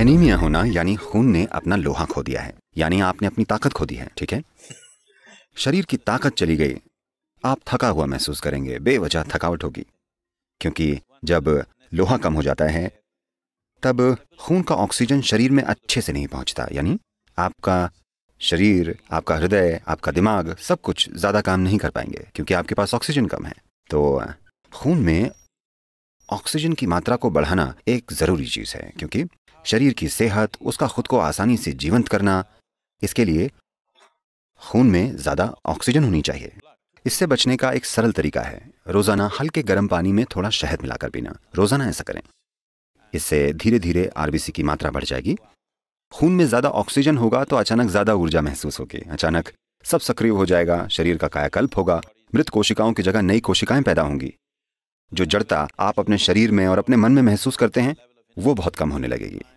anaemia होना यानी खून ने अपना लोहा खो दिया है यानी आपने अपनी ताकत खो दी है ठीक है शरीर की ताकत चली गई आप थका हुआ महसूस करेंगे बेवजह थकावट होगी क्योंकि जब लोहा कम हो जाता है तब खून का ऑक्सीजन शरीर में अच्छे से नहीं पहुंचता यानी आपका शरीर आपका हृदय आपका दिमाग सब कुछ ज़्यादा काम नहीं कर पाएंगे क्योंकि आपके पास ऑक्सीजन कम है तो खून में ऑक्सीजन की मात्रा को बढ़ाना एक ज़रूरी चीज़ है क्योंकि शरीर की सेहत उसका खुद को आसानी से जीवंत करना इसके लिए खून में ज़्यादा ऑक्सीजन होनी चाहिए इससे बचने का एक सरल तरीका है रोज़ाना हल्के गर्म पानी में थोड़ा शहद मिलाकर पीना रोज़ाना ऐसा करें इससे धीरे धीरे आरबीसी की मात्रा बढ़ जाएगी खून में ज़्यादा ऑक्सीजन होगा तो अचानक ज़्यादा ऊर्जा महसूस होगी अचानक सब सक्रिय हो जाएगा शरीर का कायाकल्प होगा मृत कोशिकाओं की जगह नई कोशिकाएं पैदा होंगी जो जड़ता आप अपने शरीर में और अपने मन में महसूस करते हैं वो बहुत कम होने लगेगी